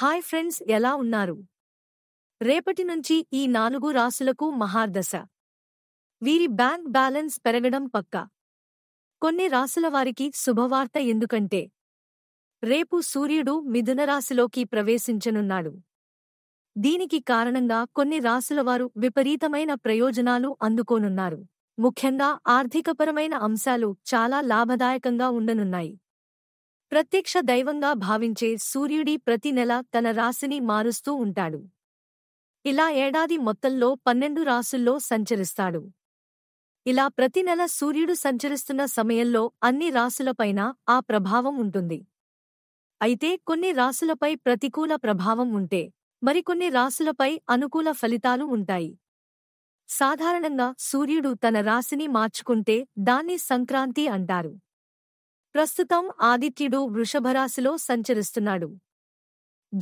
hi friends ఎలా ఉన్నారు రేపటి నుంచి ఈ నాలుగు రాసులకు మహార్దశ వీరి బ్యాంక్ బ్యాలెన్స్ పెరగడం పక్క కొన్ని రాసుల వారికి శుభవార్త ఎందుకంటే రేపు సూర్యుడు మిథున రాశిలోకి ప్రవేశించనున్నాడు దీనికి కారణంగా కొన్ని రాసులవారు విపరీతమైన ప్రయోజనాలు అందుకోనున్నారు ముఖ్యంగా ఆర్థికపరమైన అంశాలు చాలా లాభదాయకంగా ఉండనున్నాయి ప్రత్యక్ష దైవంగా భావించే సూర్యుడి ప్రతి నెల తన రాశిని మారుస్తూ ఉంటాడు ఇలా ఏడాది మొత్తంలో పన్నెండు రాసుల్లో సంచరిస్తాడు ఇలా ప్రతి నెల సూర్యుడు సంచరిస్తున్న సమయంలో అన్ని రాసులపైన ఆ ప్రభావం ఉంటుంది అయితే కొన్ని రాసులపై ప్రతికూల ప్రభావం ఉంటే మరికొన్ని రాసులపై అనుకూల ఫలితాలు ఉంటాయి సాధారణంగా సూర్యుడు తన రాశిని మార్చుకుంటే దాన్ని సంక్రాంతి అంటారు ప్రస్తుతం ఆదిత్యుడు వృషభరాశిలో సంచరిస్తున్నాడు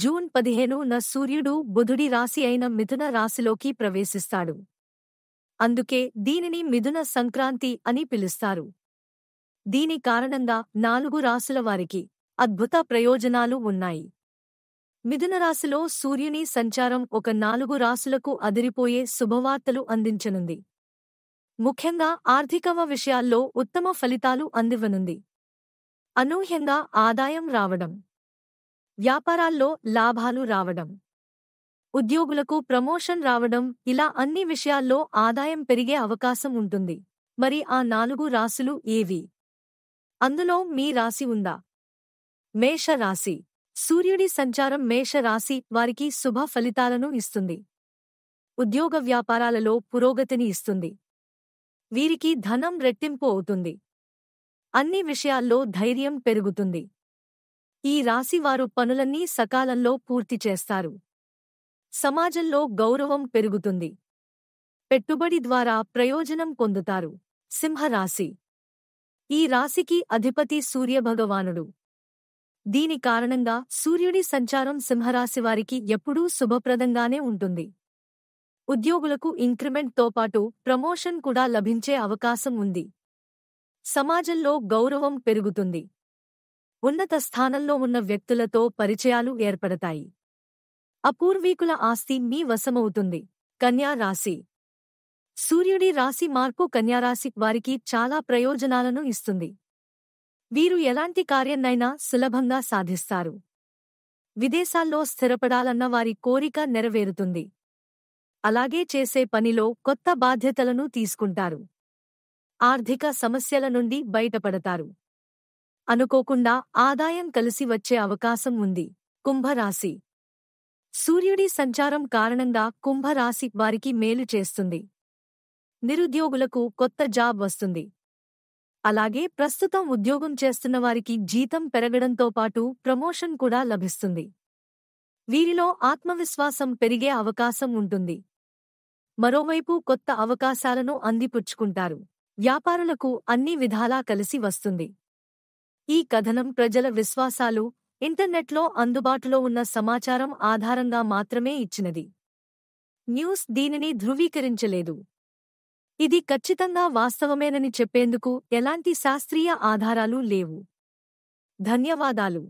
జూన్ పదిహేనున సూర్యుడు బుధుడి రాశి అయిన మిథున రాశిలోకి ప్రవేశిస్తాడు అందుకే దీనిని మిథున సంక్రాంతి అని పిలుస్తారు దీని కారణంగా నాలుగు రాశుల వారికి అద్భుత ప్రయోజనాలు ఉన్నాయి మిథునరాశిలో సూర్యుని సంచారం ఒక నాలుగు రాశులకు అదిరిపోయే శుభవార్తలు అందించనుంది ముఖ్యంగా ఆర్థికవ విషయాల్లో ఉత్తమ ఫలితాలు అందివ్వనుంది అనూహ్యంగా ఆదాయం రావడం వ్యాపారాల్లో లాభాలు రావడం ఉద్యోగులకు ప్రమోషన్ రావడం ఇలా అన్ని విషయాల్లో ఆదాయం పెరిగే అవకాశం ఉంటుంది మరి ఆ నాలుగు రాసులు ఏవి అందులో మీ రాశి ఉందా మేష రాశి సూర్యుడి సంచారం మేష రాశి వారికి శుభ ఫలితాలను ఇస్తుంది ఉద్యోగ వ్యాపారాలలో పురోగతిని ఇస్తుంది వీరికి ధనం రెట్టింపు అవుతుంది అన్ని విషయాల్లో ధైర్యం పెరుగుతుంది ఈ రాశివారు పనులన్నీ సకాలంలో పూర్తి చేస్తారు సమాజంలో గౌరవం పెరుగుతుంది పెట్టుబడి ద్వారా ప్రయోజనం పొందుతారు సింహరాశి ఈ రాశికి అధిపతి సూర్యభగవానుడు దీని కారణంగా సూర్యుడి సంచారం సింహరాశివారికి ఎప్పుడూ శుభప్రదంగానే ఉంటుంది ఉద్యోగులకు ఇంక్రిమెంట్తో పాటు ప్రమోషన్ కూడా లభించే అవకాశం ఉంది సమాజంలో గౌరవం పెరుగుతుంది ఉన్నత స్థానంలో ఉన్న వ్యక్తులతో పరిచయాలు ఏర్పడతాయి అపూర్వీకుల ఆస్తి మీ వశమవుతుంది కన్యారాశి సూర్యుడి రాశి మార్పు కన్యారాశి వారికి చాలా ప్రయోజనాలను ఇస్తుంది వీరు ఎలాంటి కార్యన్నైనా సులభంగా సాధిస్తారు విదేశాల్లో స్థిరపడాలన్న వారి కోరిక నెరవేరుతుంది అలాగే చేసే పనిలో కొత్త బాధ్యతలను తీసుకుంటారు ఆర్థిక సమస్యల నుండి బయటపడతారు అనుకోకుండా ఆదాయం కలిసి వచ్చే అవకాశం ఉంది కుంభరాశి సూర్యుడి సంచారం కారణంగా కుంభరాశి వారికి మేలు చేస్తుంది నిరుద్యోగులకు కొత్త జాబ్ వస్తుంది అలాగే ప్రస్తుతం ఉద్యోగం చేస్తున్న వారికి జీతం పెరగడంతో పాటు ప్రమోషన్ కూడా లభిస్తుంది వీరిలో ఆత్మవిశ్వాసం పెరిగే అవకాశం ఉంటుంది మరోవైపు కొత్త అవకాశాలను అందిపుచ్చుకుంటారు వ్యాపారులకు అన్ని విధాలా కలిసి వస్తుంది ఈ కథనం ప్రజల విశ్వాసాలు ఇంటర్నెట్లో అందుబాటులో ఉన్న సమాచారం ఆధారంగా మాత్రమే ఇచ్చినది న్యూస్ దీనిని ధృవీకరించలేదు ఇది ఖచ్చితంగా వాస్తవమేనని చెప్పేందుకు ఎలాంటి శాస్త్రీయ ఆధారాలు లేవు ధన్యవాదాలు